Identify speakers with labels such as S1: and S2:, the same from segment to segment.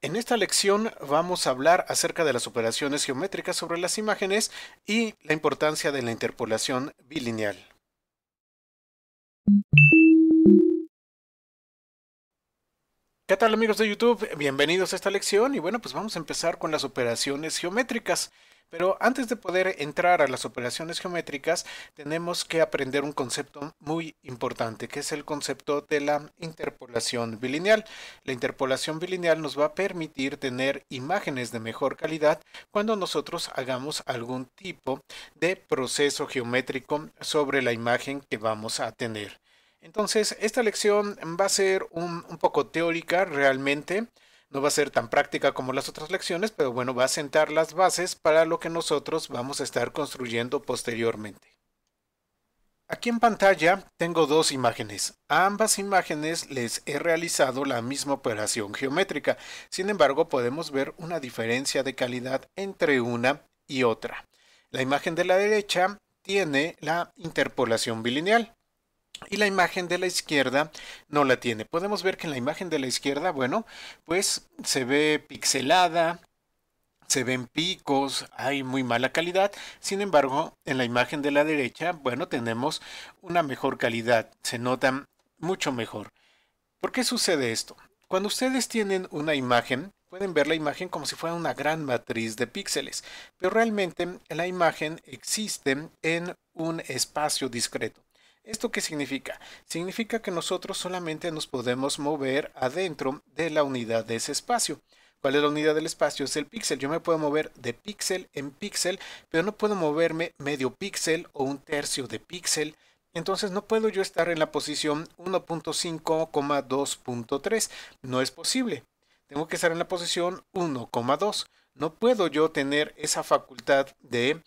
S1: En esta lección vamos a hablar acerca de las operaciones geométricas sobre las imágenes y la importancia de la interpolación bilineal. ¿Qué tal amigos de YouTube? Bienvenidos a esta lección y bueno, pues vamos a empezar con las operaciones geométricas. Pero antes de poder entrar a las operaciones geométricas, tenemos que aprender un concepto muy importante, que es el concepto de la interpolación bilineal. La interpolación bilineal nos va a permitir tener imágenes de mejor calidad cuando nosotros hagamos algún tipo de proceso geométrico sobre la imagen que vamos a tener. Entonces, esta lección va a ser un, poco teórica realmente, no va a ser tan práctica como las otras lecciones, pero bueno, va a sentar las bases para lo que nosotros vamos a estar construyendo posteriormente. Aquí en pantalla tengo dos imágenes. A ambas imágenes les he realizado la misma operación geométrica, sin embargo podemos ver una diferencia de calidad entre una y otra. La imagen de la derecha tiene la interpolación bilineal, y la imagen de la izquierda no la tiene. Podemos ver que en la imagen de la izquierda, bueno, pues se ve pixelada, se ven picos, hay muy mala calidad. Sin embargo, en la imagen de la derecha, bueno, tenemos una mejor calidad, se nota mucho mejor. ¿Por qué sucede esto? Cuando ustedes tienen una imagen, pueden ver la imagen como si fuera una gran matriz de píxeles, pero realmente la imagen existe en un espacio discreto. ¿Esto qué significa? Significa que nosotros solamente nos podemos mover adentro de la unidad de ese espacio. ¿Cuál es la unidad del espacio? Es el píxel. Yo me puedo mover de píxel en píxel, pero no puedo moverme medio píxel o un tercio de píxel. Entonces no puedo yo estar en la posición 1.5,2.3. No es posible. Tengo que estar en la posición 1,2. No puedo yo tener esa facultad de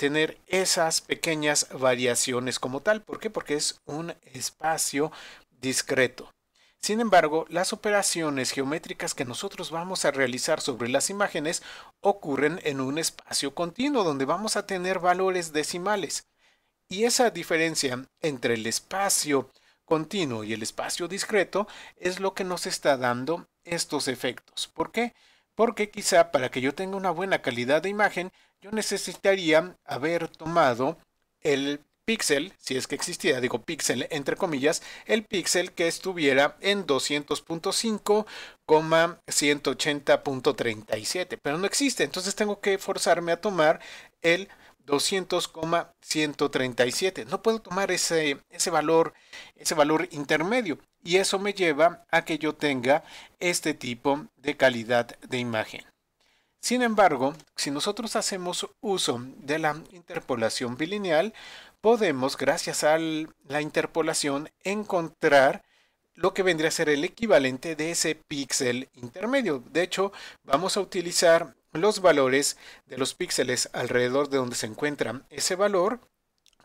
S1: tener esas pequeñas variaciones como tal. ¿Por qué? Porque es un espacio discreto. Sin embargo, las operaciones geométricas que nosotros vamos a realizar sobre las imágenes ocurren en un espacio continuo donde vamos a tener valores decimales. Y esa diferencia entre el espacio continuo y el espacio discreto es lo que nos está dando estos efectos. ¿Por qué? porque quizá para que yo tenga una buena calidad de imagen, yo necesitaría haber tomado el píxel, si es que existía, digo píxel entre comillas, el píxel que estuviera en 200.5, 180.37, pero no existe, entonces tengo que forzarme a tomar el 200,137. No puedo tomar ese, ese, valor, ese valor intermedio. Y eso me lleva a que yo tenga este tipo de calidad de imagen. Sin embargo, si nosotros hacemos uso de la interpolación bilineal, podemos, gracias a la interpolación, encontrar lo que vendría a ser el equivalente de ese píxel intermedio. De hecho, vamos a utilizar los valores de los píxeles alrededor de donde se encuentra ese valor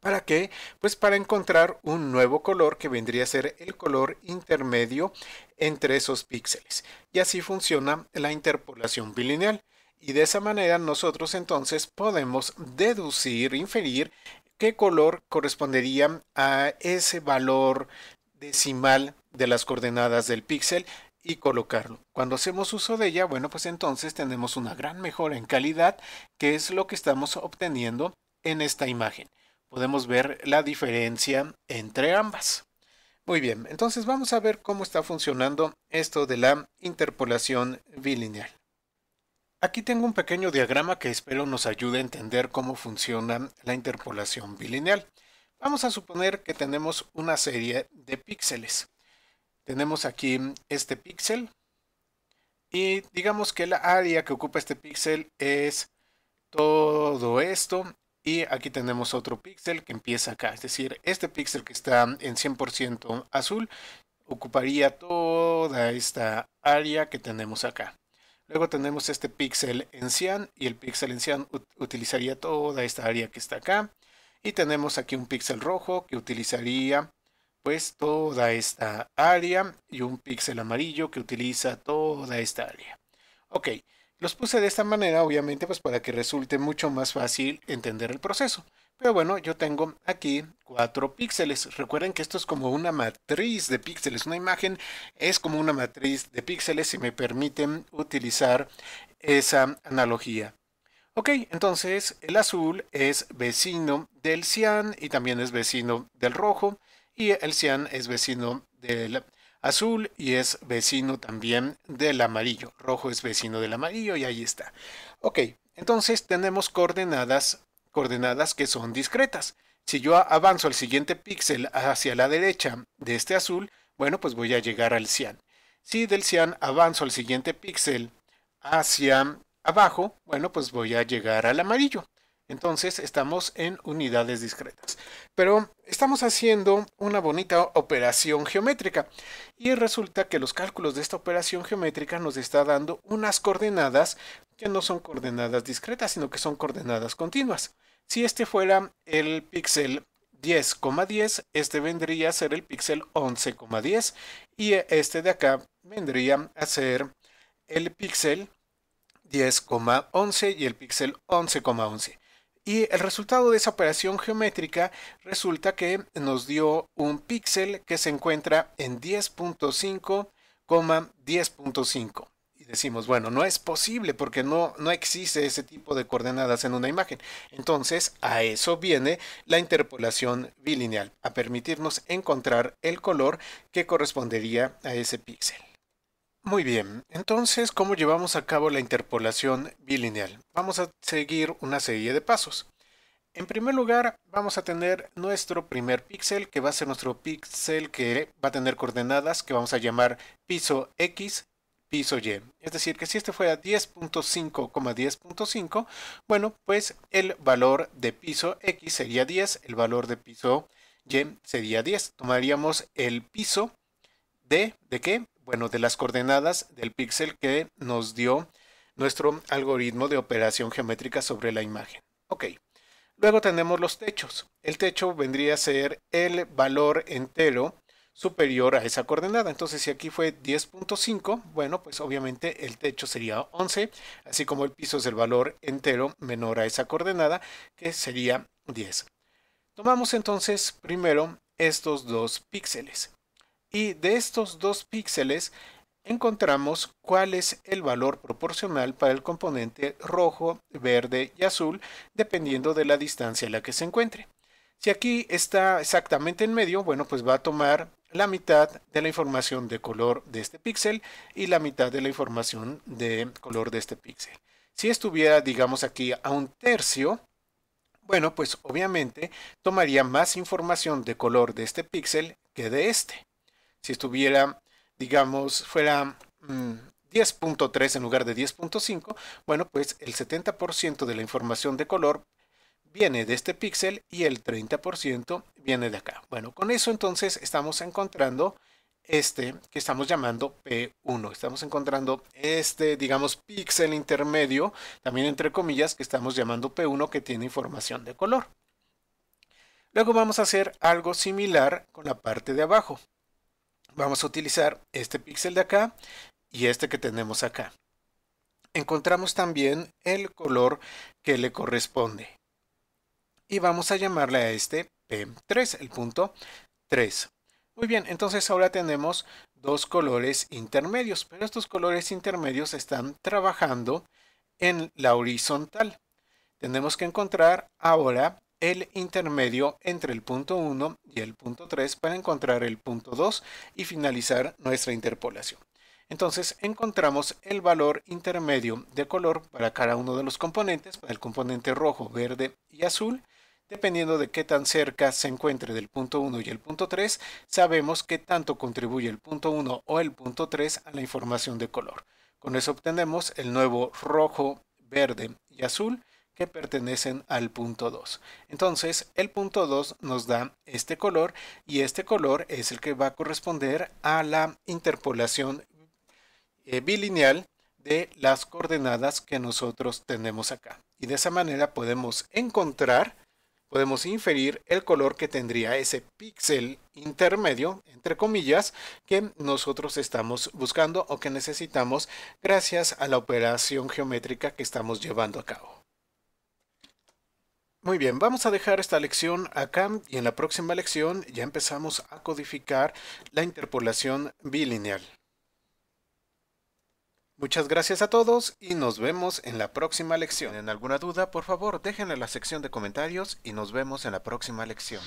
S1: ¿Para qué? Pues para encontrar un nuevo color que vendría a ser el color intermedio entre esos píxeles. Y así funciona la interpolación bilineal. Y de esa manera nosotros entonces podemos deducir, inferir qué color correspondería a ese valor decimal de las coordenadas del píxel y colocarlo. Cuando hacemos uso de ella, bueno, pues entonces tenemos una gran mejora en calidad, que es lo que estamos obteniendo en esta imagen. Podemos ver la diferencia entre ambas. Muy bien, entonces vamos a ver cómo está funcionando esto de la interpolación bilineal. Aquí tengo un pequeño diagrama que espero nos ayude a entender cómo funciona la interpolación bilineal. Vamos a suponer que tenemos una serie de píxeles tenemos aquí este píxel y digamos que la área que ocupa este píxel es todo esto y aquí tenemos otro píxel que empieza acá, es decir, este píxel que está en 100% azul ocuparía toda esta área que tenemos acá. Luego tenemos este píxel en cian y el píxel en cian utilizaría toda esta área que está acá. Y tenemos aquí un píxel rojo que utilizaría pues toda esta área y un píxel amarillo que utiliza toda esta área. Ok, los puse de esta manera obviamente pues para que resulte mucho más fácil entender el proceso. Pero bueno, yo tengo aquí cuatro píxeles. Recuerden que esto es como una matriz de píxeles. Una imagen es como una matriz de píxeles si me permiten utilizar esa analogía. Ok, entonces el azul es vecino del cian y también es vecino del rojo y el cian es vecino del azul y es vecino también del amarillo. Rojo es vecino del amarillo y ahí está. Ok, entonces tenemos coordenadas, coordenadas que son discretas. Si yo avanzo al siguiente píxel hacia la derecha de este azul, bueno, pues voy a llegar al cian. Si del cian avanzo al siguiente píxel hacia abajo, bueno, pues voy a llegar al amarillo. Entonces estamos en unidades discretas. Pero estamos haciendo una bonita operación geométrica y resulta que los cálculos de esta operación geométrica nos está dando unas coordenadas que no son coordenadas discretas, sino que son coordenadas continuas. Si este fuera el píxel 10,10, este vendría a ser el píxel 11,10 y este de acá vendría a ser el píxel 10,11 y el píxel 11,11. Y el resultado de esa operación geométrica resulta que nos dio un píxel que se encuentra en 10.5, 10.5. Y decimos, bueno, no es posible porque no, no existe ese tipo de coordenadas en una imagen. Entonces, a eso viene la interpolación bilineal, a permitirnos encontrar el color que correspondería a ese píxel. Muy bien, entonces, ¿cómo llevamos a cabo la interpolación bilineal? Vamos a seguir una serie de pasos. En primer lugar, vamos a tener nuestro primer píxel, que va a ser nuestro píxel que va a tener coordenadas que vamos a llamar piso X, piso Y. Es decir, que si este fuera 10.5, 10.5, bueno, pues el valor de piso X sería 10, el valor de piso Y sería 10. Tomaríamos el piso de, ¿de qué? bueno, de las coordenadas del píxel que nos dio nuestro algoritmo de operación geométrica sobre la imagen. Ok. Luego tenemos los techos. El techo vendría a ser el valor entero superior a esa coordenada. Entonces, si aquí fue 10.5, bueno, pues obviamente el techo sería 11, así como el piso es el valor entero menor a esa coordenada, que sería 10. Tomamos entonces primero estos dos píxeles y de estos dos píxeles encontramos cuál es el valor proporcional para el componente rojo, verde y azul dependiendo de la distancia a la que se encuentre. Si aquí está exactamente en medio, bueno, pues va a tomar la mitad de la información de color de este píxel y la mitad de la información de color de este píxel. Si estuviera, digamos aquí, a un tercio, bueno, pues obviamente tomaría más información de color de este píxel que de este si estuviera, digamos, fuera 10.3 mm, en lugar de 10.5, bueno, pues el 70% de la información de color viene de este píxel y el 30% viene de acá. Bueno, con eso entonces estamos encontrando este que estamos llamando P1. Estamos encontrando este, digamos, píxel intermedio, también entre comillas, que estamos llamando P1 que tiene información de color. Luego vamos a hacer algo similar con la parte de abajo vamos a utilizar este píxel de acá y este que tenemos acá. Encontramos también el color que le corresponde. Y vamos a llamarle a este P3, el punto 3. Muy bien, entonces ahora tenemos dos colores intermedios, pero estos colores intermedios están trabajando en la horizontal. Tenemos que encontrar ahora el intermedio entre el punto 1 y el punto 3 para encontrar el punto 2 y finalizar nuestra interpolación. Entonces encontramos el valor intermedio de color para cada uno de los componentes, para el componente rojo, verde y azul. Dependiendo de qué tan cerca se encuentre del punto 1 y el punto 3, sabemos qué tanto contribuye el punto 1 o el punto 3 a la información de color. Con eso obtenemos el nuevo rojo, verde y azul que pertenecen al punto 2. Entonces, el punto 2 nos da este color y este color es el que va a corresponder a la interpolación eh, bilineal de las coordenadas que nosotros tenemos acá. Y de esa manera podemos encontrar, podemos inferir el color que tendría ese píxel intermedio, entre comillas, que nosotros estamos buscando o que necesitamos gracias a la operación geométrica que estamos llevando a cabo. Muy bien, vamos a dejar esta lección acá y en la próxima lección ya empezamos a codificar la interpolación bilineal. Muchas gracias a todos y nos vemos en la próxima lección. Si tienen alguna duda, por favor, déjenla en la sección de comentarios y nos vemos en la próxima lección.